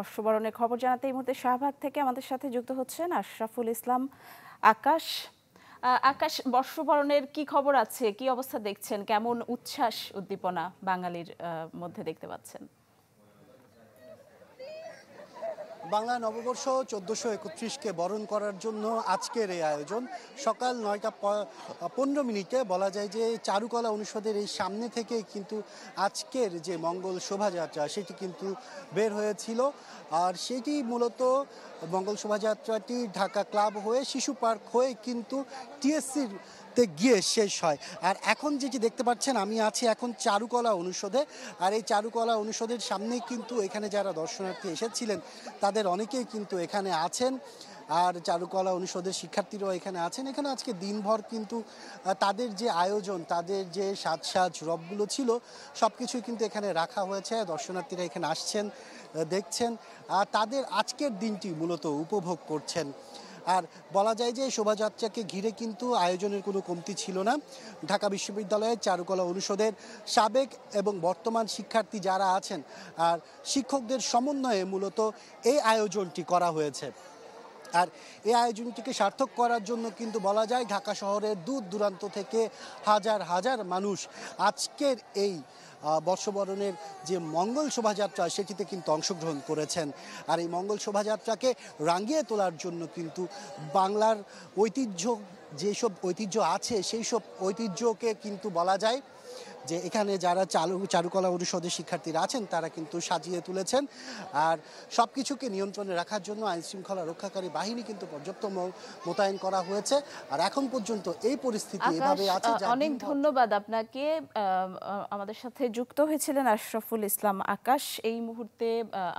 বর্ষবরণের খবর জানাতে এই মুহূর্তে শাহবাগ থেকে আমাদের সাথে যুক্ত হচ্ছেন আশরাফুল ইসলাম আকাশ আকাশ বর্ষবরণের কি খবর আছে কি অবস্থা দেখছেন কেমন উচ্ছ্বাস উদ্দীপনা বাঙালির মধ্যে দেখতে পাচ্ছেন বাংলা নববর্ষ চোদ্দোশো একত্রিশকে বরণ করার জন্য আজকের এই আয়োজন সকাল নয়টা পনেরো মিনিটে বলা যায় যে চারুকলা অনুষদের এই সামনে থেকে কিন্তু আজকের যে মঙ্গল শোভাযাত্রা সেটি কিন্তু বের হয়েছিল আর সেটি মূলত মঙ্গল শোভাযাত্রাটি ঢাকা ক্লাব হয়ে শিশু পার্ক হয়ে কিন্তু টিএসসির গিয়ে শেষ হয় আর এখন যেটি দেখতে পাচ্ছেন আমি আছি এখন চারুকলা অনুষদে আর এই চারুকলা অনুষদের সামনেই কিন্তু এখানে যারা দর্শনার্থী এসেছিলেন তাদের অনেকেই কিন্তু এখানে আছেন আর চারুকলা অনুষদের শিক্ষার্থীরাও এখানে আছেন এখানে আজকে দিনভর কিন্তু তাদের যে আয়োজন তাদের যে সাজসাজ রবগুলো ছিল সব কিছুই কিন্তু এখানে রাখা হয়েছে দর্শনার্থীরা এখানে আসছেন দেখছেন আর তাদের আজকের দিনটি মূলত উপভোগ করছেন আর বলা যায় যে শোভাযাত্রাকে ঘিরে কিন্তু আয়োজনের কোনো কমতি ছিল না ঢাকা বিশ্ববিদ্যালয়ের চারুকলা অনুষদের সাবেক এবং বর্তমান শিক্ষার্থী যারা আছেন আর শিক্ষকদের সমন্বয়ে মূলত এই আয়োজনটি করা হয়েছে আর এই আয়োজনটিকে সার্থক করার জন্য কিন্তু বলা যায় ঢাকা শহরের দূর দূরান্ত থেকে হাজার হাজার মানুষ আজকের এই বর্ষবরণের যে মঙ্গল শোভাযাত্রা সেটিতে কিন্তু অংশগ্রহণ করেছেন আর এই মঙ্গল শোভাযাত্রাকে রাঙিয়ে তোলার জন্য কিন্তু বাংলার ঐতিহ্য যেসব ঐতিহ্য আছে সেই সব ঐতিহ্যকে কিন্তু বলা যায় যে এখানে যারা চালু চারুকলা অনুষদের শিক্ষার্থীরা আছেন তারা কিন্তু সাজিয়ে তুলেছেন আর সব কিছুকে নিয়ন্ত্রণে রাখার জন্য আইন শৃঙ্খলা রক্ষাকারী বাহিনী কিন্তু পর্যাপ্ত মোতায়েন করা হয়েছে আর এখন পর্যন্ত এই পরিস্থিতি এভাবে আছে অনেক ধন্যবাদ আপনাকে আমাদের সাথে যুক্ত হয়েছিলেন আশরাফুল ইসলাম আকাশ এই মুহূর্তে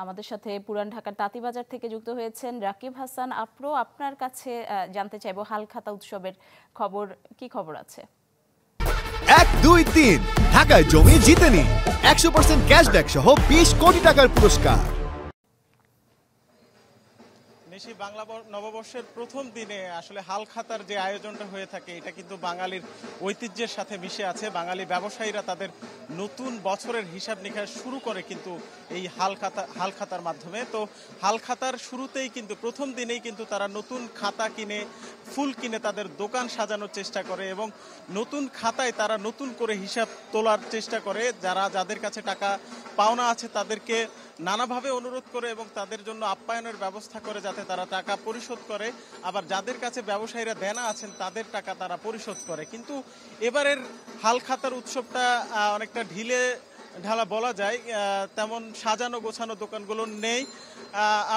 আমাদের সাথে পুরান ঢাকার তাঁতিবাজার থেকে যুক্ত হয়েছেন রাকিব হাসান আপ্রো আপনার কাছে জানতে চাইব হালখাতা উৎসবের খবর কি খবর আছে এক দুই তিন ঢাকায় জমি জিতেনি একশো পার্সেন্ট ক্যাশব্যাক সহ বিশ কোটি টাকার পুরস্কার বেশি বাংলা নববর্ষের প্রথম দিনে আসলে হাল খাতার যে আয়োজনটা হয়ে থাকে এটা কিন্তু বাঙালির ঐতিহ্যের সাথে মিশে আছে বাঙালি ব্যবসায়ীরা তাদের নতুন বছরের হিসাব নিকাশ শুরু করে কিন্তু এই হাল খাতা হাল খাতার মাধ্যমে তো হাল খাতার শুরুতেই কিন্তু প্রথম দিনেই কিন্তু তারা নতুন খাতা কিনে ফুল কিনে তাদের দোকান সাজানোর চেষ্টা করে এবং নতুন খাতায় তারা নতুন করে হিসাব তোলার চেষ্টা করে যারা যাদের কাছে টাকা পাওনা আছে তাদেরকে নানাভাবে অনুরোধ করে এবং তাদের জন্য আপ্যায়নের ব্যবস্থা করে যাতে তারা টাকা পরিশোধ করে আবার যাদের কাছে ব্যবসায়ীরা দেনা আছেন তাদের টাকা তারা পরিশোধ করে কিন্তু এবারের হালখাতার উৎসবটা অনেকটা ঢিলে ঢালা বলা যায় তেমন সাজানো গোছানো দোকানগুলো নেই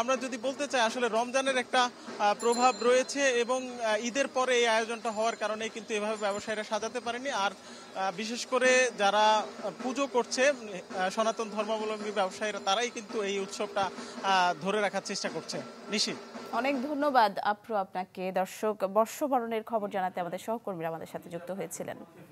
আমরা যদি বলতে চাই আসলে রমজানের একটা প্রভাব রয়েছে এবং ঈদের পরে এই আয়োজনটা হওয়ার কারণে কিন্তু এভাবে ব্যবসায়ীরা সাজাতে পারেনি আর বিশেষ করে যারা পুজো করছে সনাতন ধর্মাবলম্বী ব্যবসায়ীরা তারাই কিন্তু এই উৎসবটা ধরে রাখার চেষ্টা করছে নিশি অনেক ধন্যবাদ আপ্রু আপনাকে দর্শক বর্ষবরণের খবর জানাতে আমাদের সহকর্মীরা আমাদের সাথে যুক্ত হয়েছিলেন